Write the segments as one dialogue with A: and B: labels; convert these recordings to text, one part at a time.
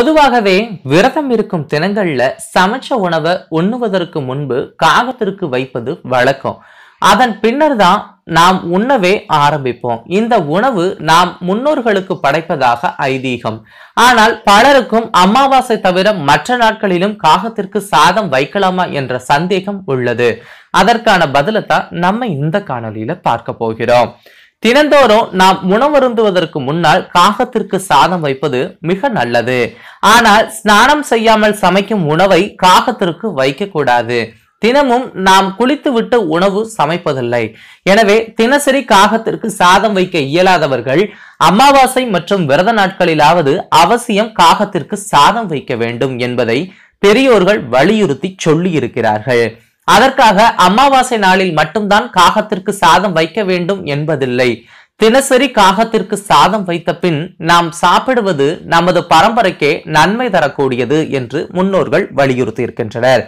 A: பொதுவாகவே விரதம் இருக்கும் தினங்கள்ல சமைச்ச உணவை உண்ணுவதற்கு முன்பு காகத்திற்கு வைப்பது வழக்கம் அதன் பின்னர் தான் நாம் உண்ணவே ஆரம்பிப்போம் இந்த உணவு நாம் முன்னோர்களுக்கு படைப்பதாக ஐதீகம் ஆனால் பலருக்கும் அமாவாசை தவிர மற்ற நாட்களிலும் காகத்திற்கு சாதம் வைக்கலாமா என்ற சந்தேகம் உள்ளது அதற்கான பதிலத்தான் நம்ம இந்த காணொலியில பார்க்க போகிறோம் தினந்தோறும் நாம் உணவருந்துவதற்கு முன்னால் காகத்திற்கு சாதம் வைப்பது மிக நல்லது ஆனால் ஸ்நானம் செய்யாமல் சமைக்கும் உணவை காகத்திற்கு வைக்கக்கூடாது தினமும் நாம் விட்டு உணவு சமைப்பதில்லை எனவே தினசரி காகத்திற்கு சாதம் வைக்க இயலாதவர்கள் அமாவாசை மற்றும் விரத நாட்களிலாவது அவசியம் காகத்திற்கு சாதம் வைக்க வேண்டும் என்பதை பெரியோர்கள் வலியுறுத்தி சொல்லி இருக்கிறார்கள் அதற்காக அமாவாசை நாளில் மட்டும்தான் காகத்திற்கு சாதம் வைக்க வேண்டும் என்பதில்லை தினசரி காகத்திற்கு சாதம் வைத்த பின் நாம் சாப்பிடுவது நமது பரம்பரைக்கே நன்மை தரக்கூடியது என்று முன்னோர்கள் வலியுறுத்தியிருக்கின்றனர்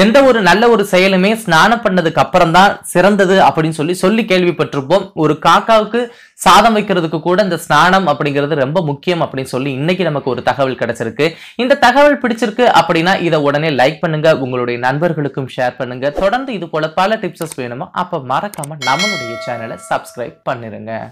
A: எந்த ஒரு நல்ல ஒரு செயலுமே ஸ்நானம் பண்ணதுக்கு அப்புறம் தான் சிறந்தது அப்படின்னு சொல்லி சொல்லி கேள்விப்பட்டிருப்போம் ஒரு காக்காவுக்கு சாதம் வைக்கிறதுக்கு கூட இந்த ஸ்நானம் அப்படிங்கிறது ரொம்ப முக்கியம் அப்படின்னு சொல்லி இன்னைக்கு நமக்கு ஒரு தகவல் கிடைச்சிருக்கு இந்த தகவல் பிடிச்சிருக்கு அப்படின்னா இதை உடனே லைக் பண்ணுங்க உங்களுடைய நண்பர்களுக்கும் ஷேர் பண்ணுங்க தொடர்ந்து இது போல பல டிப்ஸஸ் வேணுமோ அப்போ மறக்காம நம்மளுடைய சேனலை சப்ஸ்கிரைப் பண்ணிருங்க